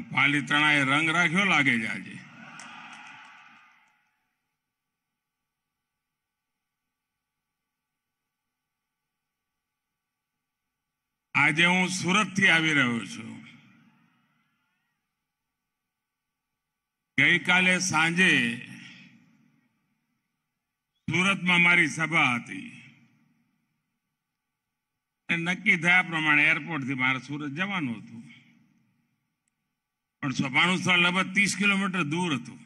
આમ પાલીતણાએ રંગ રાખ્યો લાગે છે આજે આજે હું સુરતથી આવી રહ્યો છું ગઈકાલે સાંજે સુરતમાં મારી સભા હતી નક્કી થયા પ્રમાણે એરપોર્ટથી મારે સુરત જવાનું હતું પણ સભાનું સ્થળ લગભગ ત્રીસ કિલોમીટર દૂર હતું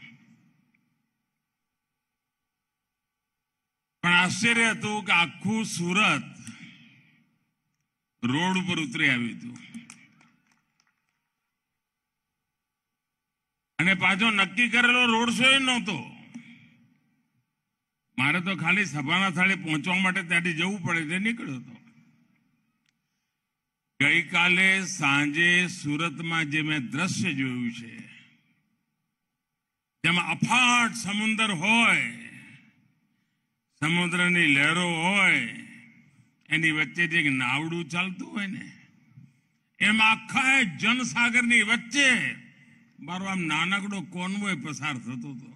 પણ આશ્ચર્ય હતું કે આખું સુરત રોડ ઉપર ઉતરી આવ્યું હતું અને પાછો નક્કી કરેલો રોડ શો એ નહોતો મારે તો ખાલી સભાના સ્થળે પહોંચવા માટે ત્યાંથી જવું પડે તે નીકળ્યો હતો ગઈકાલે સાંજે સુરતમાં જે મેં દ્રશ્ય જોયું છે જેમાં અફાટ સમુદ્ર હોય સમુદ્રની લહેરો હોય એની વચ્ચેથી એક નાવડું ચાલતું હોય ને એમાં આખા જનસાગરની વચ્ચે મારો આમ નાનકડો કોન્વોય પસાર થતો હતો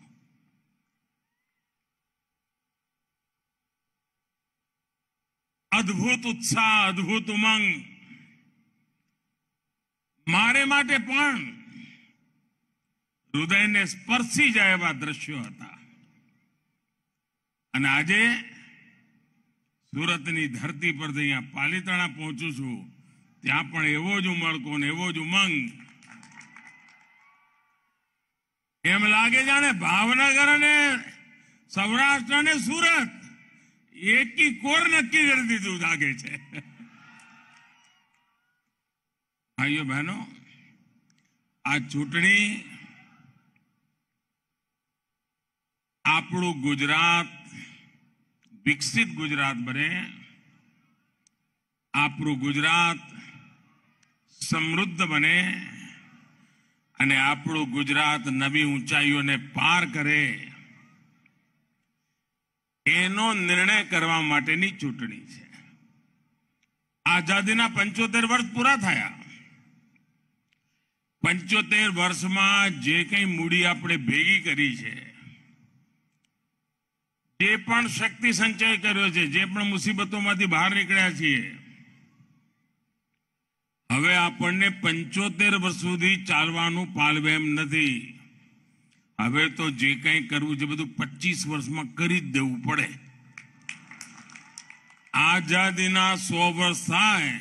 અદ્ભુત ઉત્સાહ અદ્ભુત ઉમંગ મારે માટે પણ હૃદયને સ્પર્શી જાય એવા દ્રશ્યો હતા અને આજે સુરતની ધરતી પર જઈ પાલિતાણા પહોંચું છું ત્યાં પણ એવો જ ઉમળકો ને એવો જ ઉમંગ એમ લાગે જાણે ભાવનગર અને સૌરાષ્ટ્ર અને સુરત એકી કોર નક્કી કરી દીધું લાગે છે ભાઈઓ બહેનો આ ચૂંટણી આપણું ગુજરાત વિકસિત ગુજરાત બને આપણું ગુજરાત સમૃદ્ધ બને અને આપણું ગુજરાત નવી ઊંચાઈઓને પાર કરે એનો નિર્ણય કરવા માટેની ચૂંટણી છે આઝાદીના પંચોતેર વર્ષ પૂરા થયા પંચોતેર વર્ષમાં જે કંઈ મૂડી આપણે ભેગી કરી છે જે પણ શક્તિ સંચય કર્યો છે જે પણ મુસીબતોમાંથી બહાર નીકળ્યા છીએ હવે આપણને પંચોતેર વર્ષ સુધી ચાલવાનું પાલવેમ નથી હવે તો જે કંઈ કરવું છે બધું પચીસ વર્ષમાં કરી જ દેવું પડે આઝાદીના સો વર્ષ થાય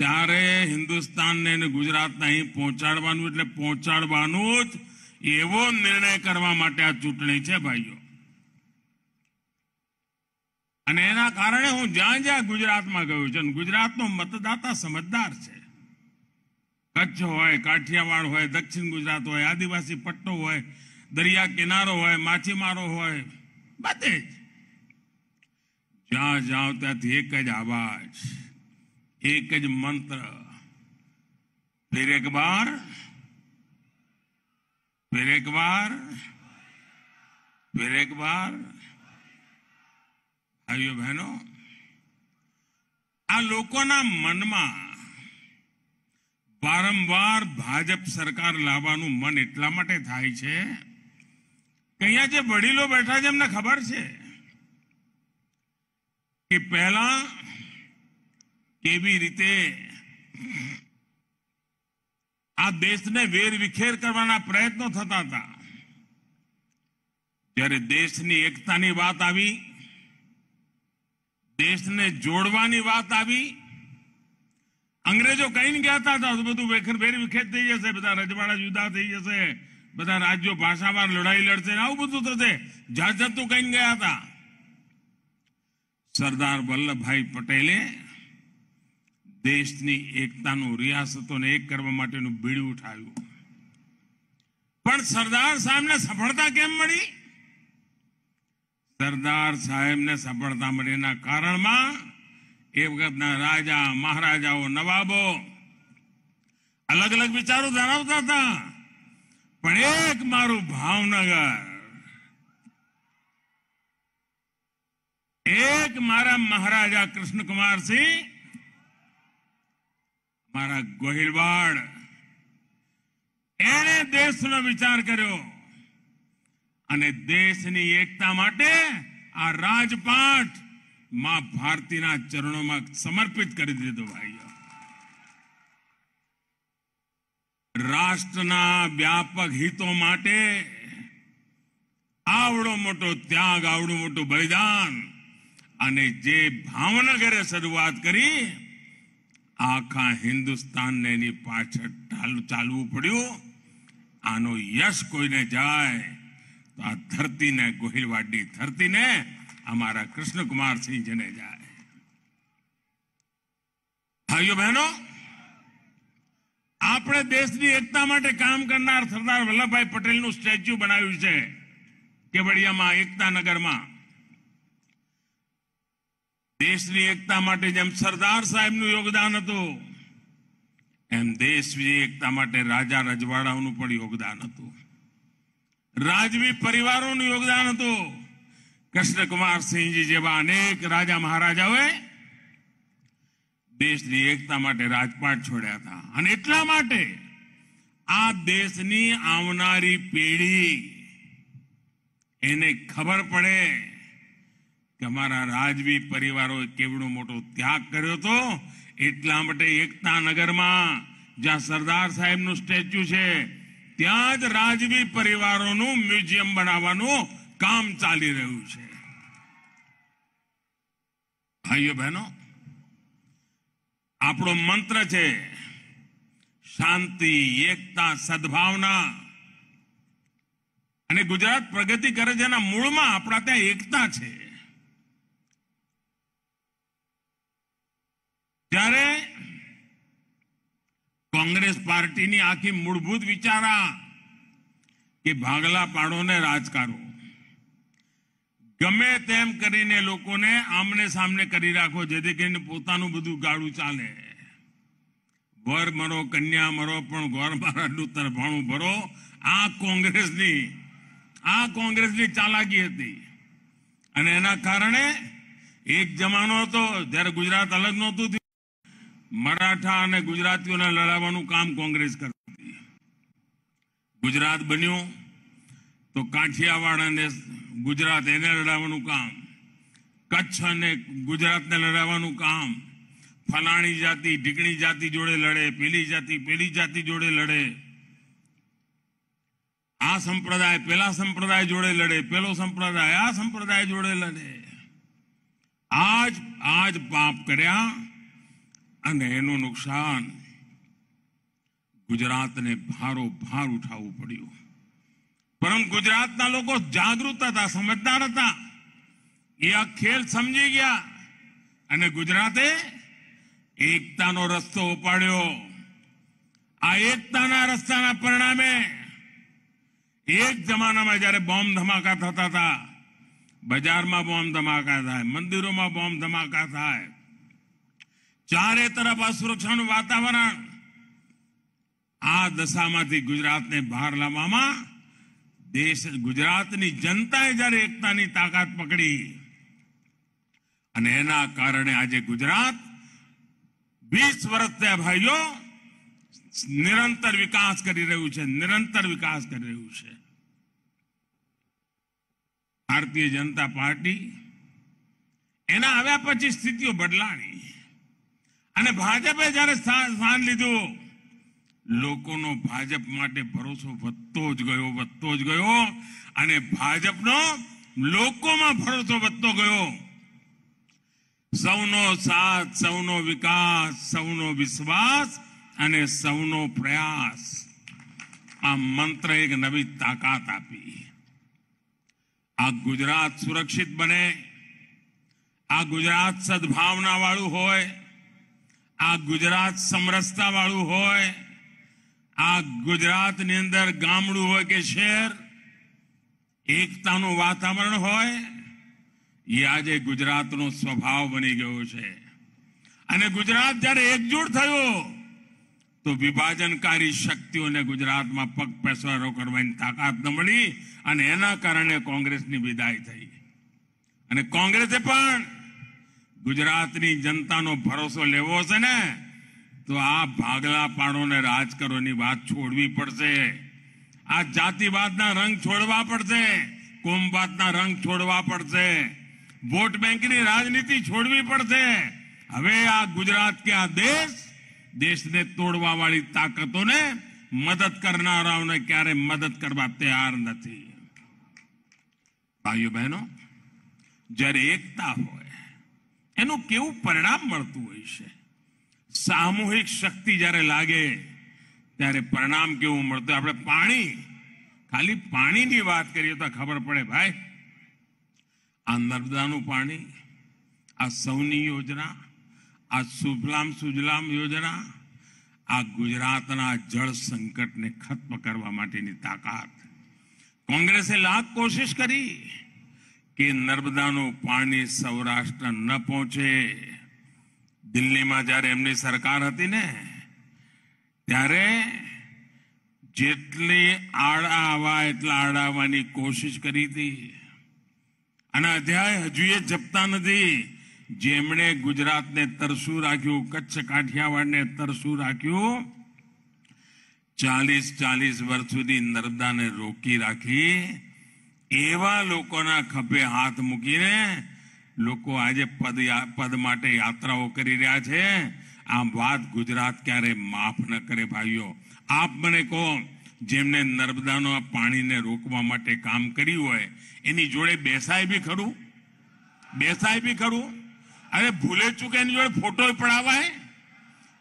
ત્યારે હિન્દુસ્તાનને અને ગુજરાતને અહીં પહોંચાડવાનું એટલે પહોંચાડવાનું જ એવો નિર્ણય કરવા માટે આ ચૂંટણી છે ભાઈઓ અને એના કારણે હું જ્યાં જ્યાં ગુજરાતમાં ગયો છું ગુજરાતનો મતદાતા સમજદાર છે કચ્છ હોય કાઠિયાવાડ હોય દક્ષિણ ગુજરાત હોય આદિવાસી પટ્ટો હોય દરિયા કિનારો હોય માછીમારો હોય બધે જ જ્યાં જાઓ ત્યાંથી એક જ આવાજ એક જ મંત્ર ફિર એક બાર ફિર એક બાર ભાઈઓ બહેનો આ લોકોના મનમાં વારંવાર ભાજપ સરકાર લાવવાનું મન એટલા માટે થાય છે કે અહીંયા જે વડીલો બેઠા છે એમને ખબર છે કે પહેલા केवी आ देश ने वेर करने प्रयत्न थता जयरे देश की एकता की बात आई देश ने जोड़वानी अंग्रेजों कही गया था तो बधु वेखर वेर विखेर थी जैसे बता रजवाड़ा जुदा थी जैसे बता राज्यों भाषा में लड़ाई लड़ते बधुत झाझत तो कहीं गया था सरदार वल्लभ भाई पटेले દેશની એકતાનું રિયાસતોને એક કરવા માટેનું બીડું ઉઠાવ્યું પણ સરદાર સાહેબને સફળતા કેમ મળી સરદાર સાહેબને સફળતા મળી એના કારણમાં એ વખતના રાજા મહારાજાઓ નવાબો અલગ અલગ વિચારો ધરાવતા હતા પણ એક મારું ભાવનગર એક મારા મહારાજા કૃષ્ણકુમારસિંહ મારા ગોહિલવાડ એણે દેશનો વિચાર કર્યો અને દેશની એકતા માટે આ રાજપાઠ માં ભારતીના ચરણોમાં સમર્પિત કરી દીધો ભાઈઓ રાષ્ટ્રના વ્યાપક હિતો માટે આવડો મોટો ત્યાગ આવડું મોટું બલિદાન અને જે ભાવનગરે શરૂઆત કરી આખા હિન્દુસ્તાનને એની પાછળ ચાલવું પડ્યું આનો યશ કોઈને જાય તો આ ધરતીને ગોહિલવાડની ધરતીને અમારા કૃષ્ણકુમારસિંહજીને જાય ભાઈઓ બહેનો આપણે દેશની એકતા માટે કામ કરનાર સરદાર વલ્લભભાઈ પટેલનું સ્ટેચ્યુ બનાવ્યું છે કેવડિયામાં એકતા નગરમાં દેશની એકતા માટે જેમ સરદાર સાહેબનું યોગદાન હતું એમ દેશની એકતા માટે રાજા રજવાડાઓનું પણ યોગદાન હતું રાજવી પરિવારોનું યોગદાન હતું કૃષ્ણકુમાર જેવા અનેક રાજા મહારાજાઓએ દેશની એકતા માટે રાજપાટ છોડ્યા હતા અને એટલા માટે આ દેશની આવનારી પેઢી એને ખબર પડે કે અમારા રાજવી પરિવારોએ કેવડો મોટો ત્યાગ કર્યો હતો એટલા માટે એકતા નગરમાં જ્યાં સરદાર સાહેબનું સ્ટેચ્યુ છે ત્યાં જ રાજવી પરિવારોનું મ્યુઝિયમ બનાવવાનું કામ ચાલી રહ્યું છે ભાઈઓ બહેનો આપણો મંત્ર છે શાંતિ એકતા સદભાવના અને ગુજરાત પ્રગતિ કરે છે એના મૂળમાં આપણા ત્યાં એકતા છે ત્યારે કોંગ્રેસ પાર્ટીની આખી મૂળભૂત વિચારા કે ભાગલા પાડો રાજ કરો ગમે તેમ કરીને લોકોને આમને સામને કરી રાખો જેથી કરીને પોતાનું બધું ગાળું ચાલે વર મરો કન્યા મરો પણ ઘર મારાનું તરફાણું ભરો આ કોંગ્રેસની આ કોંગ્રેસની ચાલાકી હતી અને એના કારણે એક જમાનો હતો જ્યારે ગુજરાત અલગ નહોતું મરાઠા અને ગુજરાતીઓને લડાવવાનું કામ કોંગ્રેસ કરતી ગુજરાત બન્યું તો કાઠિયાવાડ ગુજરાત એને લડાવવાનું કામ કચ્છ અને ગુજરાતને લડાવવાનું કામ ફલાણી જાતિ ઢીકણી જાતિ જોડે લડે પેલી જાતિ પેલી જાતિ જોડે લડે આ સંપ્રદાય પેલા સંપ્રદાય જોડે લડે પેલો સંપ્રદાય આ સંપ્રદાય જોડે લડે આજ આજ પાપ કર્યા અને એનું નુકસાન ગુજરાતને ભારો ભાર ઉઠાવવું પડ્યું પરમ ગુજરાતના લોકો જાગૃત હતા સમજદાર હતા એ આ ખેલ સમજી ગયા અને ગુજરાતે એકતાનો રસ્તો ઉપાડ્યો આ એકતાના રસ્તાના પરિણામે એક જમાનામાં જ્યારે બોમ્બ ધમાકા થતા હતા બજારમાં બોમ્બ ધમાકા થાય મંદિરોમાં બોમ્બ ધમાકા થાય ચારે તરફ અસુરક્ષાનું વાતાવરણ આ દશામાંથી ગુજરાતને બહાર લાવવામાં દેશ ગુજરાતની જનતાએ જ્યારે એકતાની તાકાત પકડી અને એના કારણે આજે ગુજરાત વીસ વર્ષ થયા ભાઈઓ નિરંતર વિકાસ કરી રહ્યું છે નિરંતર વિકાસ કરી રહ્યું છે ભારતીય જનતા પાર્ટી એના આવ્યા પછી સ્થિતિઓ બદલાણી અને ભાજપે જ્યારે સ્થાન લીધું લોકોનો ભાજપ માટે ભરોસો વધતો જ ગયો વધતો જ ગયો અને ભાજપનો લોકોમાં ભરોસો વધતો ગયો સૌનો સાથ સૌનો વિકાસ સૌનો વિશ્વાસ અને સૌનો પ્રયાસ આ મંત્ર એક નવી તાકાત આપી આ ગુજરાત સુરક્ષિત બને આ ગુજરાત સદભાવના વાળું હોય આ ગુજરાત સમરસતા વાળું હોય આ ગુજરાતની અંદર ગામડું હોય કે શહેર એકતાનું વાતાવરણ હોય એ આજે ગુજરાતનો સ્વભાવ બની ગયો છે અને ગુજરાત જ્યારે એકજૂટ થયો તો વિભાજનકારી શક્તિઓને ગુજરાતમાં પગ પેસવારો કરવાની તાકાત ન મળી અને એના કારણે કોંગ્રેસની વિદાય થઈ અને કોંગ્રેસે પણ गुजरात ની જનતા નો ભરોસો લેવો છે ને તો આ ભાગલા પાણો ને રાજ કરો ની વાત છોડવી પડશે આ જાતિવાદ ના રંગ છોડવા પડતે કોમવાદ ના રંગ છોડવા પડતે વોટ બેંક ની રાજનીતિ છોડવી પડતે હવે આ ગુજરાત કે આ દેશ દેશ ને તોડવા વાળી તાકતો ને મદદ કરનાર ઓને ક્યારે મદદ કરવા તૈયાર નથી ભાઈઓ બહેનો જરે એકતા હોય એનું કેવું પરિણામ મળતું હોય છે સામૂહિક શક્તિ જ્યારે લાગે ત્યારે પરિણામ કેવું મળતું આપણે પાણી ખાલી પાણીની વાત કરીએ તો ખબર પડે ભાઈ આ નર્મદાનું પાણી આ સૌની યોજના આ સુફલામ સુજલામ યોજના આ ગુજરાતના જળ સંકટને ખત્મ કરવા માટેની તાકાત કોંગ્રેસે લાખ કોશિશ કરી કે નર્મદાનું પાણી સૌરાષ્ટ્ર ન પહોંચે દિલ્હીમાં જ્યારે એમની સરકાર હતી ને ત્યારે જેટલી આડા આવા એટલા આડાવાની કોશિશ કરી હતી અને અધ્યાય હજુ એ જપતા નથી જેમણે ગુજરાતને તરસુ રાખ્યું કચ્છ કાઠિયાવાડને તરસુ રાખ્યું ચાલીસ ચાલીસ વર્ષ સુધી નર્મદાને રોકી રાખી એવા લોકોના ખભે હાથ મૂકીને લોકો આજે પદ પદ માટે યાત્રાઓ કરી રહ્યા છે આમ વાત ગુજરાત ક્યારે માફ ન કરે ભાઈઓ આપ મને કહો જેમને નર્મદાનો પાણીને રોકવા માટે કામ કર્યું હોય એની જોડે બેસાય બી ખરું બેસાય બી ખરું અરે ભૂલે ચૂકે એની જોડે ફોટો પડાવાય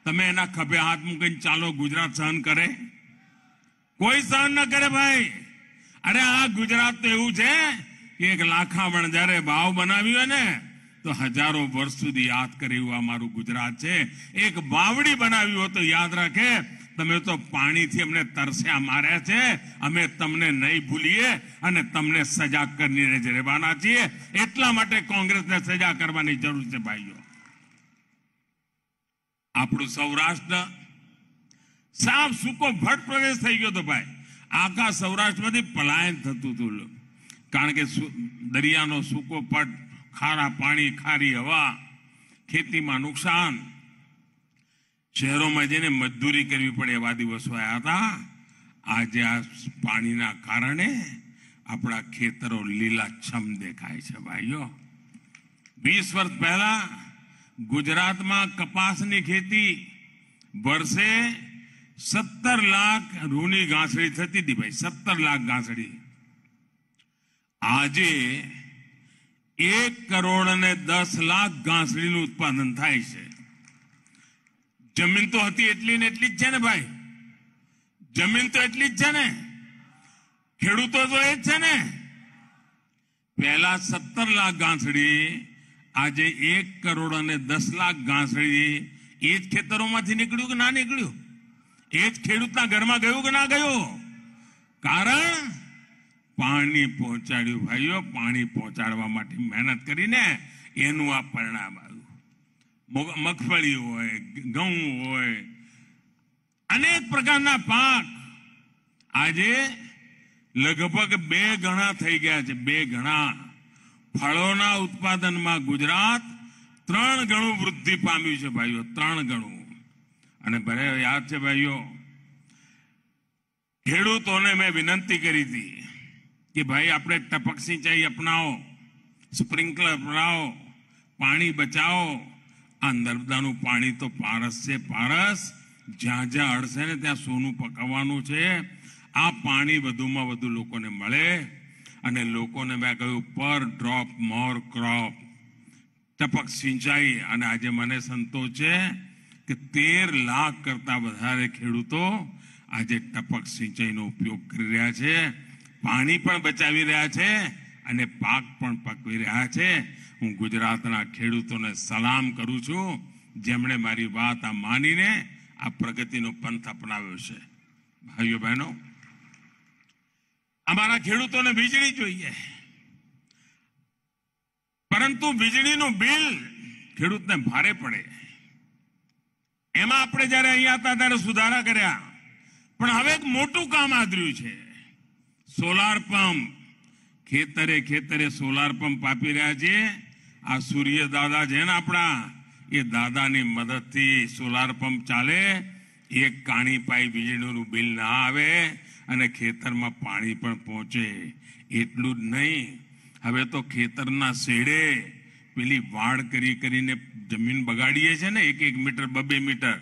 તમે એના ખભે હાથ મૂકીને ચાલો ગુજરાત સહન કરે કોઈ સહન ન કરે ભાઈ અરે આ ગુજરાત તો એવું છે કે એક લાખામણ જયારે ભાવ બનાવ્યો ને તો હજારો વર્ષ સુધી યાદ કરે એવું આ ગુજરાત છે એક બાવડી બનાવી હોય તો યાદ રાખે તમે તો પાણીથી અમને તરસ્યા માર્યા છે અમે તમને નહીં ભૂલીએ અને તમને સજા કરીને જ રહેવાના છીએ એટલા માટે કોંગ્રેસને સજા કરવાની જરૂર છે ભાઈઓ આપણું સૌરાષ્ટ્ર સાફ સૂકો ભટ પ્રદેશ થઈ ગયો તો ભાઈ આખા સૌરાષ્ટ્રમાંથી પલાયન થતું હતું કારણ કે દરિયાનો સૂકો પટ ખારા પાણી ખારી હવા ખેતીમાં નુકસાન શહેરોમાં જઈને મજદૂરી કરવી પડે એવા દિવસો આવ્યા હતા આજે આ પાણીના કારણે આપણા ખેતરો લીલાછમ દેખાય છે ભાઈઓ વીસ વર્ષ પહેલા ગુજરાતમાં કપાસની ખેતી વર્ષે સત્તર લાખ રૂની ઘાસડી થતી હતી ભાઈ સત્તર લાખ ગાંસડી આજે એક કરોડ અને દસ લાખ ઘાસડીનું ઉત્પાદન થાય છે જમીન તો હતી એટલી ને એટલી જ છે ને ભાઈ જમીન તો એટલી જ છે ને ખેડૂતો તો એ જ છે ને પહેલા સત્તર લાખ ગાંસડી આજે એક કરોડ અને દસ લાખ ઘાસડી એ જ ખેતરોમાંથી નીકળ્યું કે ના નીકળ્યું એ જ ખેડૂતના ઘરમાં ગયું કે ના ગયું કારણ પાણી પહોંચાડ્યું ભાઈઓ પાણી પહોંચાડવા માટે મહેનત કરીને એનું આ પરિણામ આવ્યું મગફળી હોય ઘઉં હોય અનેક પ્રકારના પાક આજે લગભગ બે ગણા થઈ ગયા છે બે ગણા ફળોના ઉત્પાદનમાં ગુજરાત ત્રણ ગણું વૃદ્ધિ પામ્યું છે ભાઈઓ ત્રણ ગણું અને ભલે યાદ છે ભાઈઓ ખેડૂતોને મેં વિનંતી કરી હતી કે ભાઈ આપણે ટપક સિંચાઈ અપનાવો સ્પ્રિંકલર અપનાવો પાણી બચાવો આ નર્મદાનું પાણી તો પારસ છે પારસ જ્યાં જ્યાં અડશે ને ત્યાં સોનું પકવવાનું છે આ પાણી વધુમાં વધુ લોકોને મળે અને લોકોને મેં કહ્યું પર ડ્રોપ મોર ક્રોપ ટપક સિંચાઈ અને આજે મને સંતોષ છે કે તેર લાખ કરતા વધારે ખેડૂતો આજે ટપક સિંચાઈનો ઉપયોગ કરી રહ્યા છે પાણી પણ બચાવી રહ્યા છે અને પાક પણ પકવી રહ્યા છે હું ગુજરાતના ખેડૂતોને સલામ કરું છું જેમણે મારી વાત આ માનીને આ પ્રગતિનો પંથ અપનાવ્યો છે ભાઈઓ બહેનો અમારા ખેડૂતોને વીજળી જોઈએ પરંતુ વીજળીનું બિલ ખેડૂતને ભારે પડે એમાં આપણે જ્યારે અહીંયા હતા ત્યારે સુધારા કર્યા પણ હવે એક મોટું કામ આદર્યું છે સોલાર પંપ ખેતરે ખેતરે સોલાર પંપ આપી રહ્યા છે આ સૂર્ય દાદા છે ને આપણા એ દાદાની મદદથી સોલાર પંપ ચાલે એક કાણી પાઈ વીજળીનું બિલ ના આવે અને ખેતરમાં પાણી પણ પહોંચે એટલું જ નહીં હવે તો ખેતરના શેડે પેલી વાડ કરી કરીને જમીન બગાડીએ છે ને એક એક મીટર બબે મીટર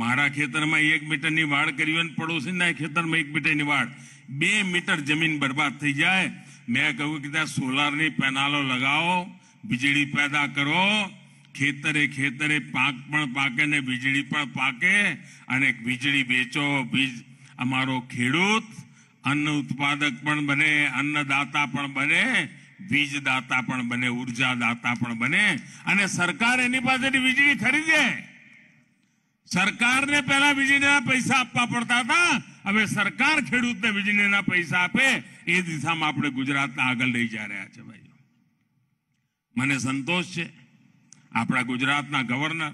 મારા ખેતરમાં એક મીટરની વાડ કરી હોય પડોશીના ખેતરમાં એક મીટરની વાડ બે મીટર જમીન બરબાદ થઈ જાય મેં કહ્યું કે ત્યાં સોલારની પેનાલો લગાવો વીજળી પેદા કરો ખેતરે ખેતરે પાક પણ પાકે ને વીજળી પણ પાકે અને વીજળી વેચો બીજ અમારો ખેડૂત અન્ન ઉત્પાદક પણ બને અન્નદાતા પણ બને વીજદાતા પણ બને ઉર્જાદાતા પણ બને અને સરકાર એની પાસેથી વીજળી ખરીદે સરકારને પહેલા વીજળીના પૈસા આપવા પડતા હતા હવે સરકાર ખેડૂતને વીજળીના પૈસા આપે એ દિશામાં આપણે ગુજરાતને આગળ લઈ જઈ રહ્યા છે ભાઈઓ મને સંતોષ છે આપણા ગુજરાતના ગવર્નર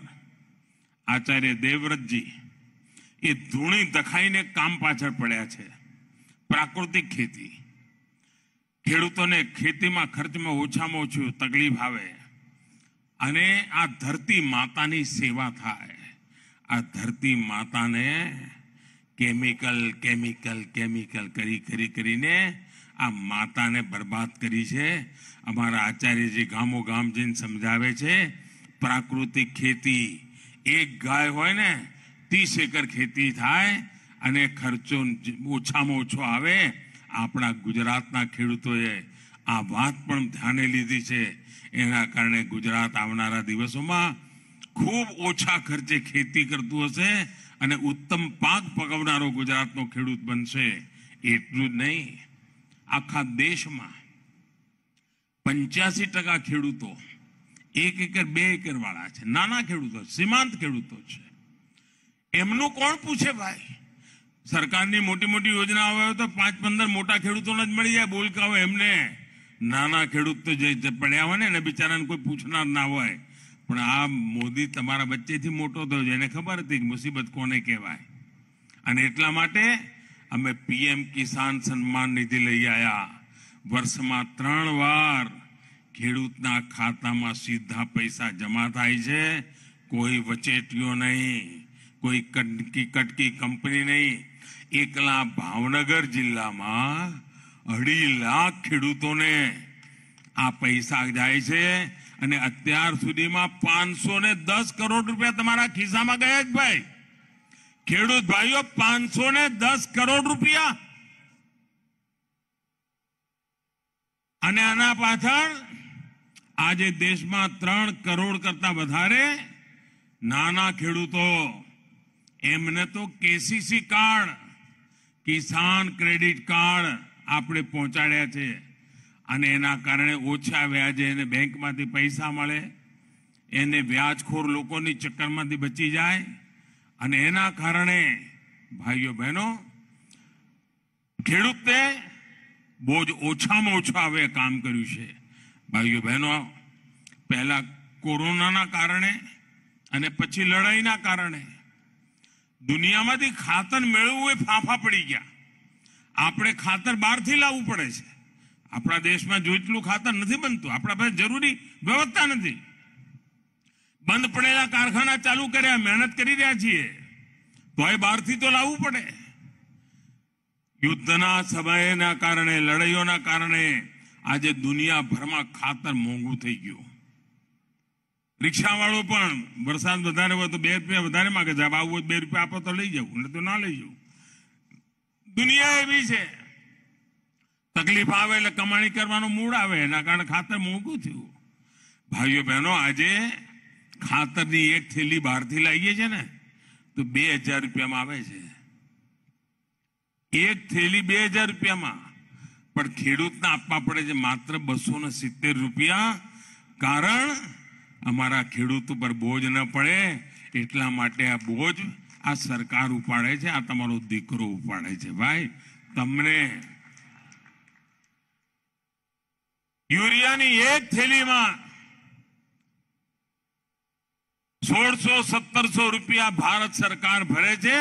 આચાર્ય દેવવ્રતજી એ ધૂણી દખાઈને કામ પાછળ પડ્યા છે પ્રાકૃતિક ખેતી ખેડૂતોને ખેતીમાં ખર્ચમાં ઓછામાં ઓછું તકલીફ આવે અને આ ધરતી માતાની સેવા થાય આ ધરતી માતાને કેમિકલ કેમિકલ કેમિકલ કરી કરી કરીને આ માતાને બરબાદ કરી છે અમારા આચાર્યજી ગામો ગામ જઈને સમજાવે છે પ્રાકૃતિક ખેતી એક ગાય હોય ને ત્રીસ એકર ખેતી થાય અને ખર્ચો ઓછામાં ઓછો આવે આપણા ગુજરાતના ખેડૂતોએ આ વાત પણ ધ્યાને લીધી છે એના કારણે ગુજરાત આવનારા દિવસોમાં ખૂબ ઓછા ખર્ચે ખેતી કરતું હશે અને ઉત્તમ પાક પકવનારો ગુજરાતનો ખેડૂત બનશે એટલું જ નહીં આખા દેશમાં પંચ્યાસી ટકા ખેડૂતો એક એકર બે એકર વાળા છે નાના ખેડૂતો સીમાંત ખેડૂતો છે એમનું કોણ પૂછે ભાઈ સરકારની મોટી મોટી યોજના આવે તો પાંચ પંદર મોટા ખેડૂતોને જ મળી જાય બોલકા બોલકાઓ એમને નાના ખેડૂત તો જે પડ્યા હોય ને એને બિચારાને કોઈ પૂછનાર ના હોય પણ આ મોદી તમારા વચ્ચેથી મોટો થયો છે એને ખબર હતી મુસીબત કોને કહેવાય અને એટલા માટે અમે પીએમ કિસાન સન્માન નિધિ લઈ આવ્યા વર્ષમાં ત્રણ વાર ખેડૂતના ખાતામાં સીધા પૈસા જમા થાય છે કોઈ વચેટીઓ નહીં કોઈ કટકી કંપની નહીં એકલા ભાવનગર જિલ્લામાં અઢી લાખ ખેડૂતોને આ પૈસા જાય છે અને અત્યાર સુધીમાં પાંચસો ને દસ કરોડ રૂપિયા તમારા ખિસ્સામાં ગયા જ ભાઈ ખેડૂત ભાઈઓ પાંચસો ને દસ કરોડ રૂપિયા અને આના પાછળ આજે દેશમાં ત્રણ કરોડ કરતા વધારે નાના ખેડૂતો એમને તો KCC card Kisan credit card આપણે પહોંચાડ્યા છે અને એના કારણે ઓછા વ્યાજે એને બેંકમાંથી પૈસા મળે એને વ્યાજખોર લોકોની ચક્કરમાંથી બચી જાય અને એના કારણે ભાઈઓ બહેનો ખેડૂતે બહુ જ ઓછામાં ઓછા હવે કામ કર્યું છે ભાઈઓ બહેનો પહેલાં કોરોનાના કારણે અને પછી લડાઈના કારણે દુનિયામાંથી ખાતર મેળવવું એ ફાંફા પડી ગયા આપણે ખાતર બહારથી લાવવું પડે છે આપણા દેશમાં જોઈટલું ખાતર નથી બનતું આપણા પાસે જરૂરી વ્યવસ્થા નથી બંધ પડેલા કારખાના ચાલુ કર્યા મહેનત કરી રહ્યા છીએ તો એ બહારથી તો લાવવું પડે યુદ્ધના સમયના કારણે લડાઈઓના કારણે આજે દુનિયાભરમાં ખાતર મોંઘું થઈ ગયું રિક્ષાવાળો પણ વરસાદ વધારે હોય તો બે રૂપિયા વધારે માગે છે આવું હોય બે રૂપિયા આપો તો લઈ જાઉં એટલે તો ના લઈ જાઉં દુનિયા એવી છે તકલીફ આવે એટલે કમાણી કરવાનો મૂડ આવે એના કારણે ખાતર મોંઘું થયું ભાઈઓ બહેનો આજે ખાતરની એક થેલી બહારથી લાવીએ છે ને તો બે હજાર રૂપિયામાં આવે છે એક થેલી બે હજાર રૂપિયામાં પણ ખેડૂતને આપવા પડે છે માત્ર બસો ને સિત્તેર રૂપિયા કારણ અમારા ખેડૂત ઉપર બોજ ન પડે એટલા માટે આ બોજ આ સરકાર ઉપાડે છે આ તમારો દીકરો ઉપાડે છે ભાઈ તમને યુરિયાની એક થેલીમાં સોળસો સત્તરસો રૂપિયા ભારત સરકાર ભરે છે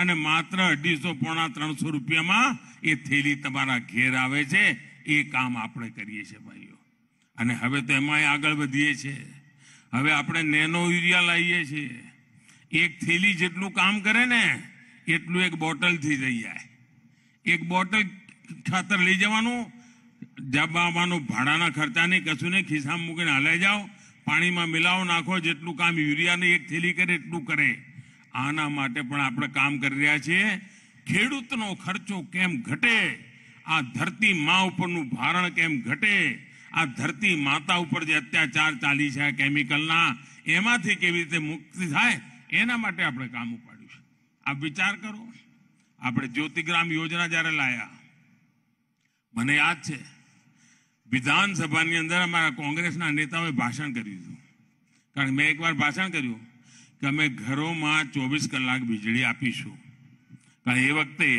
અને માત્ર અઢીસો પોણા ત્રણસો રૂપિયામાં એ થેલી તમારા ઘેર આવે છે એ કામ આપણે કરીએ છીએ ભાઈઓ અને હવે તો એમાં આગળ વધીએ છીએ હવે આપણે નેનો યુરિયા લાવીએ છીએ એક થેલી જેટલું કામ કરે ને એટલું એક બોટલથી થઈ જાય એક બોટલ ખાતર લઈ જવાનું જબાવાનું ભાડાના ખર્ચા નહીં કશું નહીં ખિસ્સામાં મૂકીને હાલે જાઓ પાણીમાં મિલાવો નાખો જેટલું કામ યુરિયાને એક થેલી કરે એટલું કરે આના માટે પણ આપણે કામ કરી રહ્યા છીએ ખેડૂતનો ખર્ચો કેમ ઘટે આ ધરતી મા ઉપરનું ભારણ કેમ ઘટે આ ધરતી માતા ઉપર જે અત્યાચાર ચાલી છે આ કેમિકલના એમાંથી કેવી રીતે મુક્તિ થાય એના માટે આપણે કામ ઉપાડ્યું છે આપ વિચાર કરો આપણે જ્યોતિગ્રામ યોજના જ્યારે લાયા મને યાદ છે વિધાનસભાની અંદર અમારા કોંગ્રેસના નેતાઓએ ભાષણ કર્યું હતું કારણ મેં એકવાર ભાષણ કર્યું કે અમે ઘરોમાં ચોવીસ કલાક વીજળી આપીશું કારણ એ વખતે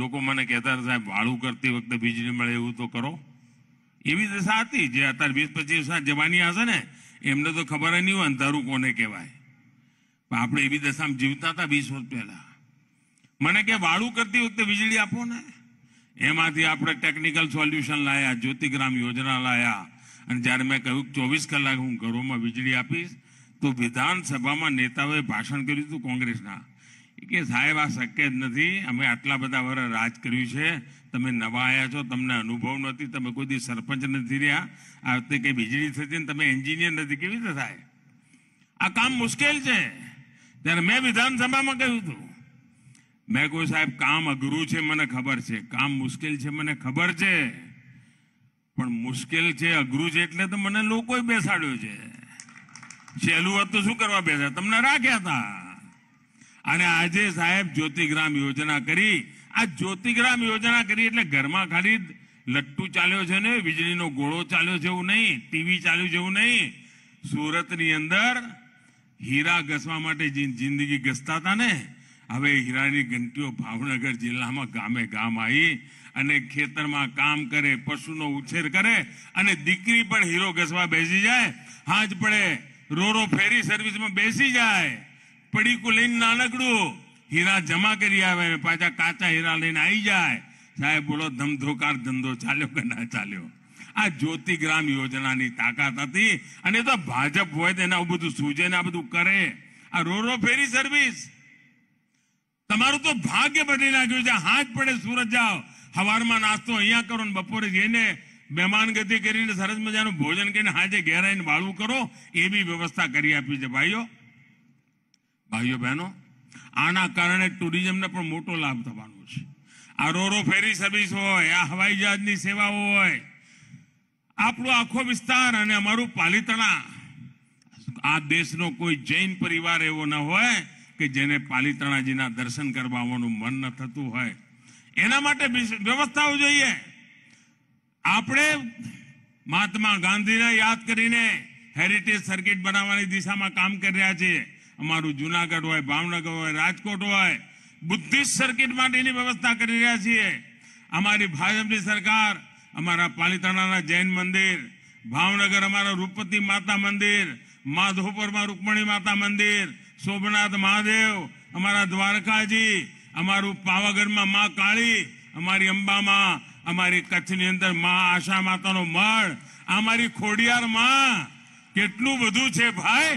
લોકો મને કહેતા સાહેબ વાળું કરતી વખતે વીજળી મળે એવું તો કરો એવી દશા હતી જે અત્યારે વીસ પચીસ વર્ષ જવાની હશે ને એમને તો ખબર નહીં હોય અંધારું કોને કહેવાય પણ આપણે એવી દશામાં જીવતા હતા વીસ વર્ષ પહેલા મને કે વાળું કરતી વખતે વીજળી આપો ને એમાંથી આપણે ટેકનિકલ સોલ્યુશન લાયા જ્યોતિગ્રામ યોજના લાયા અને જ્યારે મેં કહ્યું ચોવીસ કલાક હું ઘરોમાં વીજળી આપીશ તો વિધાનસભામાં નેતાઓએ ભાષણ કર્યું હતું કોંગ્રેસના કે સાહેબ આ શક્ય જ નથી અમે આટલા બધા વર્ષ રાજ કર્યું છે તમે નવા આવ્યા છો તમને અનુભવ નથી તમે કોઈ દી સરપંચ નથી રહ્યા આ વખતે કંઈ વીજળી થતી ને તમે એન્જિનિયર નથી કેવી રીતે થાય આ કામ મુશ્કેલ છે ત્યારે મેં વિધાનસભામાં કહ્યું હતું મેં કહ્યું સાહેબ કામ અઘરું છે મને ખબર છે કામ મુશ્કેલ છે મને ખબર છે પણ મુશ્કેલ છે અઘરું છે એટલે તો મને લોકોએ બેસાડ્યો છે સહેલું હોત તો શું કરવા બેસાડ તમને રાખ્યા હતા અને આજે સાહેબ જ્યોતિગ્રામ યોજના કરી આ જ્યોતિગ્રામ યોજના કરી એટલે ઘરમાં ખાલી લટ્ટુ ચાલ્યો છે ને વીજળીનો ગોળો ચાલ્યો છે એવું નહીં ટીવી ચાલ્યું છે એવું નહીં સુરતની અંદર હીરા ઘસવા માટે જિંદગી ઘસતા હતા ને હવે હીરાની ઘંટીઓ ભાવનગર જિલ્લામાં ગામે ગામ આવી અને ખેતરમાં કામ કરે પશુનો ઉછેર કરે અને દીકરી પણ હીરો ઘસવા બેસી જાય હાજ પડે રોરો ફેરી સર્વિસમાં બેસી જાય પડીકું લઈને નાનકડું હીરા જમા કરી આવે ને પાછા કાચા હીરા લઈને આવી જાય સાહેબ બોલો ધમધોકાર ધંધો ચાલ્યો કે ના ચાલ્યો આ જ્યોતિગ્રામ યોજનાની તાકાત હતી અને તો ભાજપ હોય તેને આવું બધું સૂજે ને આ બધું કરે આ રોરો ફેરી સર્વિસ તમારું તો ભાગ્ય બદલી નાખ્યું છે હાથ પડે સુરત જાઓ હવારમાં નાસ્તો અહીંયા કરો ને બપોરે જઈને મહેમાન ગતિ કરીને સરસ મજાનું ભોજન કરીને હાજે ઘેરાઈને વાળવું કરો એવી વ્યવસ્થા કરી આપી છે ભાઈઓ ભાઈઓ બહેનો આના કારણે ટુરિઝમને પણ મોટો લાભ થવાનો છે આ રોરો ફેરી સર્વિસ હોય આ હવાઈ જહાજની સેવાઓ હોય આપણો આખો વિસ્તાર અને અમારું પાલિતાણા આ દેશનો કોઈ જૈન પરિવાર એવો ન હોય કે જેને પાલિતાણાજીના દર્શન કરવા આવવાનું મન ન થતું હોય એના માટે વ્યવસ્થાઓ જોઈએ આપણે મહાત્મા ગાંધીને યાદ કરીને હેરિટેજ સર્કિટ બનાવવાની દિશામાં કામ કરી રહ્યા છીએ અમારું જુનાગઢ હોય ભાવનગર હોય રાજકોટ હોય બુદ્ધિસ્ટ સર્કિટ માટેની વ્યવસ્થા કરી રહ્યા છીએ અમારી ભાજપની સરકાર અમારા પાલિતાણાના જૈન મંદિર ભાવનગર અમારા રૂપતિ માતા મંદિર માધોપરમાં રૂકમણી માતા મંદિર સોમનાથ મહાદેવ અમારા દ્વારકાજી અમારું પાવાગઢમાં મા કાળી અમારી અંબામાં અમારી કચ્છની અંદર મા આશા માતાનો મળ અમારી ખોડિયારમાં કેટલું બધું છે ભાઈ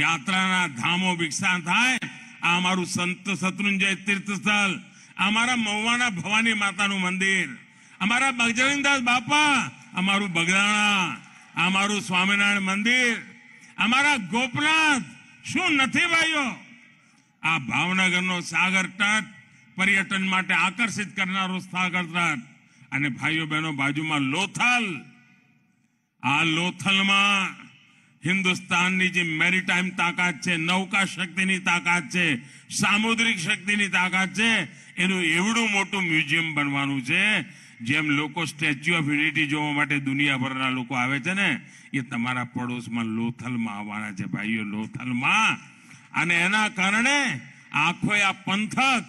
યાત્રાના ધામો વિકસાન થાય આ અમારું સંત શત્રુંજય તીર્થસ્થળ અમારા મહુવાના ભવાની માતાનું મંદિર અમારા બજરંગદાસ બાપા અમારું બગદાણા અમારું સ્વામિનારાયણ મંદિર અમારા ગોપનાથ શું નથી ભાઈઓ આ ભાવનગરનો સાગર તટ પર્યટન માટે આકર્ષિત કરનારો સાગર તટ અને ભાઈઓ બહેનો બાજુમાં લોથલ આ લોથલમાં હિન્દુસ્તાનની જે મેરીટાઈમ તાકાત છે નૌકા શક્તિની તાકાત છે સામુદ્રિક શક્તિની તાકાત છે એનું એવડું મોટું મ્યુઝિયમ બનવાનું છે જેમ લોકો સ્ટેચ્યુ ઓફ યુનિટી જોવા માટે દુનિયાભરના લોકો આવે છે ને એ તમારા પડોશમાં લોથલમાં આવવાના છે ભાઈઓ લોથલમાં અને એના કારણે આખો આ પંથક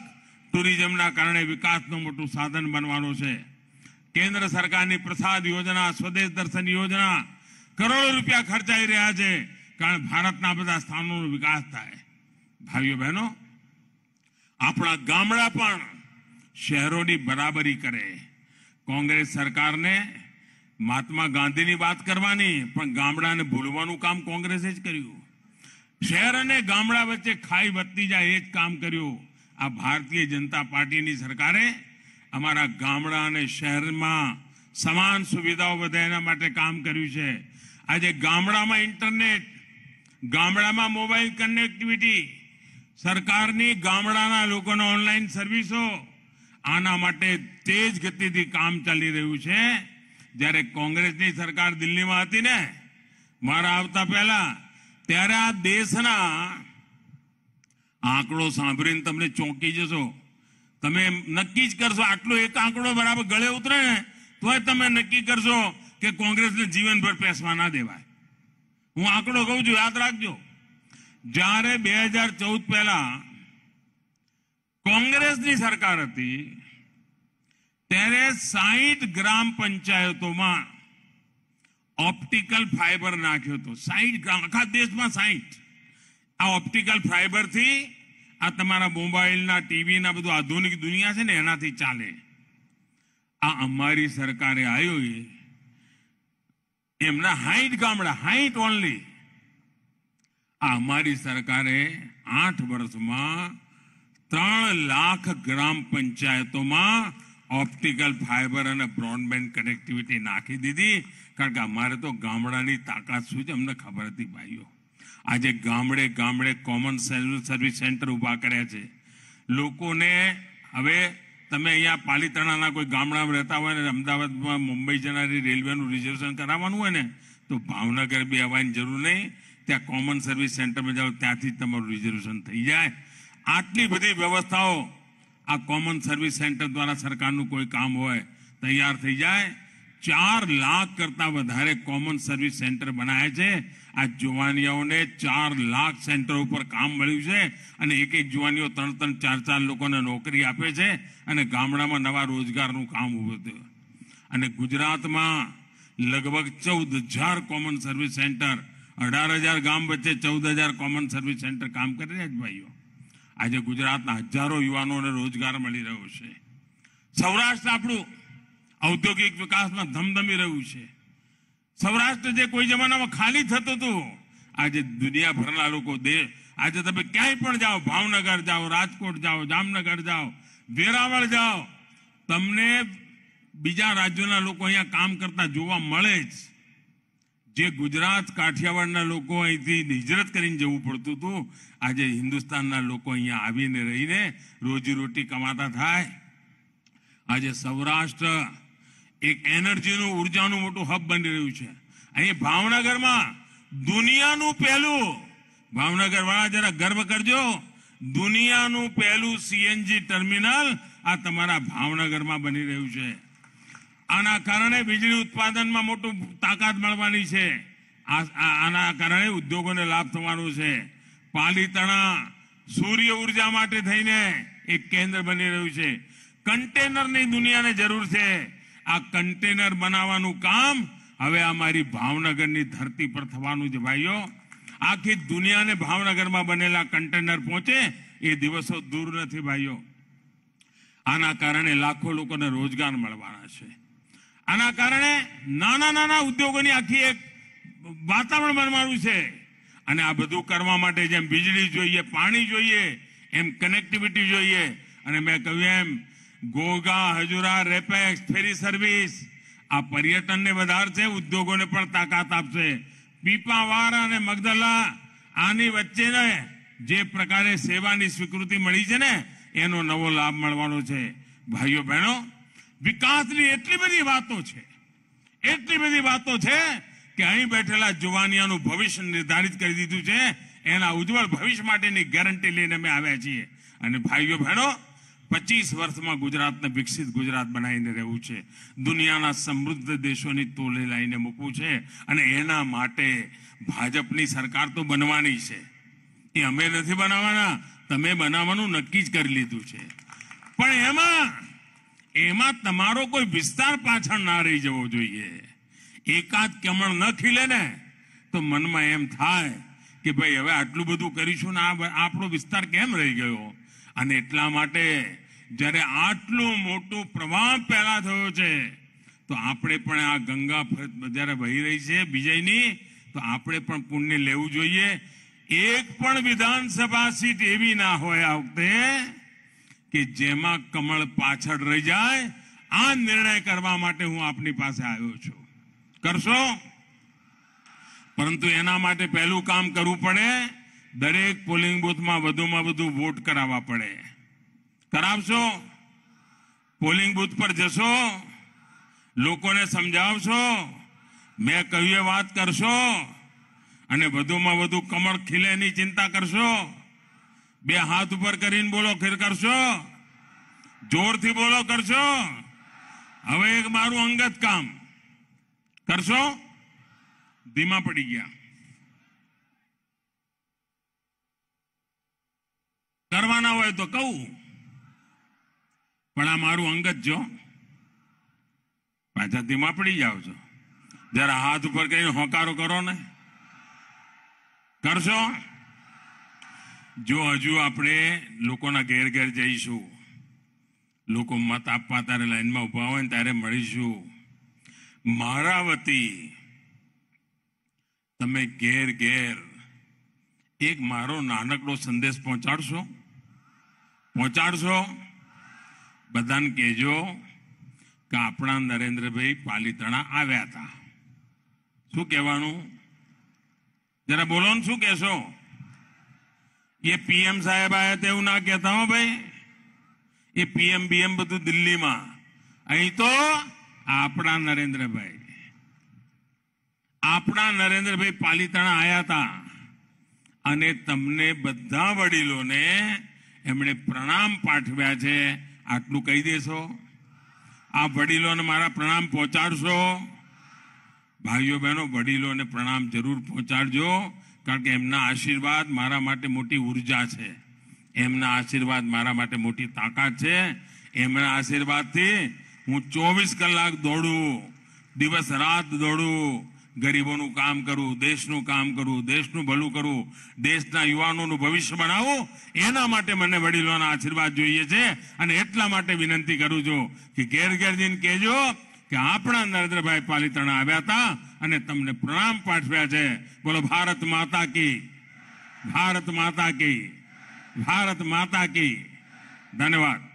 ટુરિઝમના કારણે વિકાસનું મોટું સાધન બનવાનું છે કેન્દ્ર સરકારની પ્રસાદ યોજના સ્વદેશ દર્શન યોજના કરોડો રૂપિયા ખર્ચાઈ રહ્યા છે કારણ ભારતના બધા સ્થાનોનો વિકાસ થાય ભાઈઓ બહેનો આપણા ગામડા પણ શહેરોની બરાબરી કરે કોંગ્રેસ સરકારને મહાત્મા ગાંધીની વાત કરવાની પણ ગામડાને ભૂલવાનું કામ કોંગ્રેસે જ કર્યું શહેર અને ગામડા વચ્ચે ખાઈ વધતી જાય એ જ કામ કર્યું આ ભારતીય જનતા પાર્ટીની સરકારે અમારા ગામડા અને શહેરમાં સમાન સુવિધાઓ વધે એના માટે કામ કર્યું છે આજે ગામડામાં ઇન્ટરનેટ ગામડામાં મોબાઈલ કનેક્ટિવિટી સરકારની ગામડાના લોકોનો ઓનલાઈન સર્વિસો આના માટે તેજ ગતિથી કામ ચાલી રહ્યું છે જ્યારે કોંગ્રેસની સરકાર દિલ્હીમાં હતી ને મારા આવતા પહેલા ત્યારે આ દેશના આંકડો સાંભળીને તમને ચોંકી જશો તમે નક્કી જ કરશો આટલો એક આંકડો બરાબર ગળે ઉતરે ને તો તમે નક્કી કરશો કે કોંગ્રેસને જીવનભર પેસવા ના દેવાય હું આંકડો કહું છું યાદ રાખજો જ્યારે બે હજાર ચૌદ પહેલા કોંગ્રેસની સરકાર હતી ત્યારે સાહીઠ ગ્રામ પંચાયતોમાં ઓપ્ટિકલ ફાઈબર નાખ્યો હતો સાહીઠ ગ્રામ આખા દેશમાં સાહીઠ આ ઓપ્ટિકલ ફાઈબરથી આ તમારા મોબાઈલના ટીવીના બધું આધુનિક દુનિયા છે ને એનાથી ચાલે આ અમારી સરકારે આવ્યું એમના હાઈટ ગામડા હાઈટ ઓનલી આ અમારી સરકારે આઠ વર્ષમાં ત્રણ લાખ ગ્રામ પંચાયતોમાં ઓપ્ટિકલ ફાઈબર અને બ્રોડબેન્ડ કનેક્ટિવિટી નાખી દીધી કારણ કે અમારે તો ગામડાની તાકાત શું છે અમને ખબર હતી ભાઈઓ આજે ગામડે ગામડે કોમન સર્વિસ સેન્ટર ઊભા કર્યા છે લોકોને હવે તમે અહીંયા પાલીતાણાના કોઈ ગામડામાં રહેતા હોય ને અમદાવાદમાં મુંબઈ જનારી રેલવેનું રિઝર્વેશન કરાવવાનું હોય ને તો ભાવનગર બી આવવાની જરૂર નહીં ત્યાં કોમન સર્વિસ સેન્ટરમાં જાઓ ત્યાંથી તમારું રિઝર્વેશન થઈ જાય આટલી બધી વ્યવસ્થાઓ આ કોમન સર્વિસ સેન્ટર દ્વારા સરકારનું કોઈ કામ હોય તૈયાર થઈ જાય ચાર લાખ કરતા વધારે કોમન સર્વિસ સેન્ટર બનાવ્યા છે આ જુવાનીઓને ચાર લાખ સેન્ટર ઉપર કામ મળ્યું છે અને એક એક જુવાનીઓ ત્રણ ત્રણ ચાર ચાર લોકોને નોકરી આપે છે અને ગામડામાં નવા રોજગારનું કામ ઉભું થયું અને ગુજરાતમાં લગભગ ચૌદ હજાર કોમન સર્વિસ સેન્ટર અઢાર હજાર ગામ વચ્ચે ચૌદ હજાર કોમન સર્વિસ સેન્ટર કામ કરી રહ્યા છે ભાઈઓ આજે ગુજરાતના હજારો યુવાનોને રોજગાર મળી રહ્યો છે સૌરાષ્ટ્ર આપણું ઔદ્યોગિક વિકાસમાં ધમધમી રહ્યું છે સૌરાષ્ટ્ર જે કોઈ જમાનામાં ખાલી થતું હતું આજે દુનિયાભરના લોકો દેશ આજે તમે ક્યાંય પણ જાઓ ભાવનગર જાઓ રાજકોટ જાઓ જામનગર જાઓ વેરાવળ જાઓ તમને બીજા રાજ્યોના લોકો અહીંયા કામ કરતા જોવા મળે જ જે ગુજરાત કાઠિયાવાડના લોકો અહીંથી હિજરત કરીને જવું પડતું હતું આજે હિન્દુસ્તાનના લોકો અહીંયા આવીને રહીને રોજીરોટી કમાતા થાય આજે સૌરાષ્ટ્ર એક એનર્જીનું ઉર્જાનું મોટું હબ બની રહ્યું છે અહીં ભાવનગરમાં દુનિયાનું પહેલું ભાવનગર વાળા જરા ગર્વ કરજો દુનિયાનું પહેલું સીએનજી ટર્મિનલ આ તમારા ભાવનગરમાં બની રહ્યું છે આના કારણે વીજળી ઉત્પાદનમાં મોટું તાકાત મળવાની છે આના કારણે ઉદ્યોગોને લાભ થવાનો છે પાલીતણા સૂર્ય ઉર્જા માટે થઈને એક કેન્દ્ર બની રહ્યું છે કન્ટેનરની દુનિયાને જરૂર છે આ કન્ટેનર બનાવવાનું કામ હવે અમારી ભાવનગરની ધરતી પર થવાનું છે ભાઈઓ આખી દુનિયાને ભાવનગરમાં બનેલા કન્ટેનર પહોંચે એ દિવસો દૂર નથી ભાઈઓ આના કારણે લાખો લોકોને રોજગાર મળવાના છે આના કારણે નાના નાના ઉદ્યોગોની આખી એક વાતાવરણ બનવાનું છે અને આ બધું કરવા માટે જેમ વીજળી જોઈએ પાણી જોઈએ એમ કનેક્ટિવિટી જોઈએ અને મેં કહ્યું એમ ગોગા હજુરા રેપેક્સ ફેરી સર્વિસ આ પર્યટનને વધારશે ઉદ્યોગોને પણ તાકાત આપશે પીપાવાર અને મગદલા આની વચ્ચેને જે પ્રકારે સેવાની સ્વીકૃતિ મળી છે ને એનો નવો લાભ મળવાનો છે ભાઈઓ બહેનો વિકાસની એટલી બધી વાતો છે એટલી બધી વાતો છે કે અહીં બેઠેલા જુવાનિયાનું ભવિષ્ય નિર્ધારિત કરી દીધું છે એના ઉજ્જવળ ભવિષ્ય માટેની ગેરંટી લઈને અમે આવ્યા છીએ અને ભાઈઓ બહેનો પચીસ વર્ષમાં ગુજરાતને વિકસિત ગુજરાત બનાવીને રહેવું છે દુનિયાના સમૃદ્ધ દેશોની તોલે લાવીને મૂકવું છે અને એના માટે ભાજપની સરકાર તો બનવાની છે એ અમે નથી બનાવવાના તમે બનાવવાનું નક્કી જ કરી લીધું છે પણ એમાં એમાં તમારો કોઈ વિસ્તાર પાછળ ના રહી જવો જોઈએ એકાદ કમળ ન ખીલે ને તો મનમાં એમ થાય કે ભાઈ હવે આટલું બધું કરીશું ને આ આપણો વિસ્તાર કેમ રહી ગયો અને એટલા માટે જ્યારે આટલો મોટો પ્રવાહ પેદા થયો છે તો આપણે પણ આ ગંગા જ્યારે વહી રહી છે બીજયની તો આપણે પણ પુણ્ય લેવું જોઈએ એક પણ વિધાનસભા સીટ એવી ના હોય આ વખતે કે જેમાં કમળ પાછળ રહી જાય આ નિર્ણય કરવા માટે હું આપની પાસે આવ્યો છું કરશો પરંતુ એના માટે પહેલું કામ કરવું પડે દરેક પોલિંગ બૂથમાં વધુમાં વધુ વોટ કરાવવા પડે કરાવશો પોલિંગ બૂથ પર જશો લોકોને સમજાવશો મેં કહ્યું એ વાત કરશો અને વધુમાં વધુ કમળ ખીલેની ચિંતા કરશો બે હાથ ઉપર કરીને બોલો ખેર કરશો જોરથી બોલો કરશો હવે એક મારું અંગત કામ કરશો ધીમા પડી ગયા કરવાના હોય તો કહું પણ આ મારું અંગત જો પાછા ધીમા પડી જાઓ છો જરા હાથ ઉપર કઈ હોકારો કરો ને કરશો જો હજુ આપણે લોકોના ઘેર ઘેર જઈશું લોકો મત આપવા તારે લાઈનમાં ઉભા હોય ને ત્યારે મળીશું મારા વતી તમે ઘેર ઘેર એક મારો નાનકડો સંદેશ પહોંચાડશો પહોંચાડશો બધાને કહેજો કે આપણા નરેન્દ્રભાઈ પાલીતણા આવ્યા હતા શું કહેવાનું જરા બોલો ને શું કહેશો એ પીએમ સાહેબ આવ્યા તેવું ના કહેતા હો ભાઈ એ પીએમ બીએમ બધું દિલ્હીમાં અહીં તો આપણા નરેન્દ્રભાઈ આપણા નરેન્દ્રભાઈ પાલીતાણા આવ્યા હતા અને તમને બધા વડીલોને એમણે પ્રણામ પાઠવ્યા છે આટલું કહી દેશો આ વડીલોને મારા પ્રણામ પહોંચાડશો ભાઈઓ બહેનો વડીલોને પ્રણામ જરૂર પહોંચાડજો કારણ કે એમના આશીર્વાદ મારા માટે મોટી ઉર્જા છે એમના આશીર્વાદ મારા માટે મોટી તાકાત છે એમના આશીર્વાદથી હું ચોવીસ કલાક દોડું દિવસ રાત દોડું ગરીબોનું કામ કરું દેશનું કામ કરું દેશનું ભલું કરવું દેશના યુવાનોનું ભવિષ્ય બનાવું એના માટે મને વડીલોના આશીર્વાદ જોઈએ છે અને એટલા માટે વિનંતી કરું છું કે ઘેર ઘેર જઈને કહેજો કે આપણા નરેન્દ્રભાઈ પાલિતાણા આવ્યા હતા અને તમને પ્રણામ પાઠવ્યા છે બોલો ભારત માતા કી ભારત માતા કી ભારત માતા કી ધન્યવાદ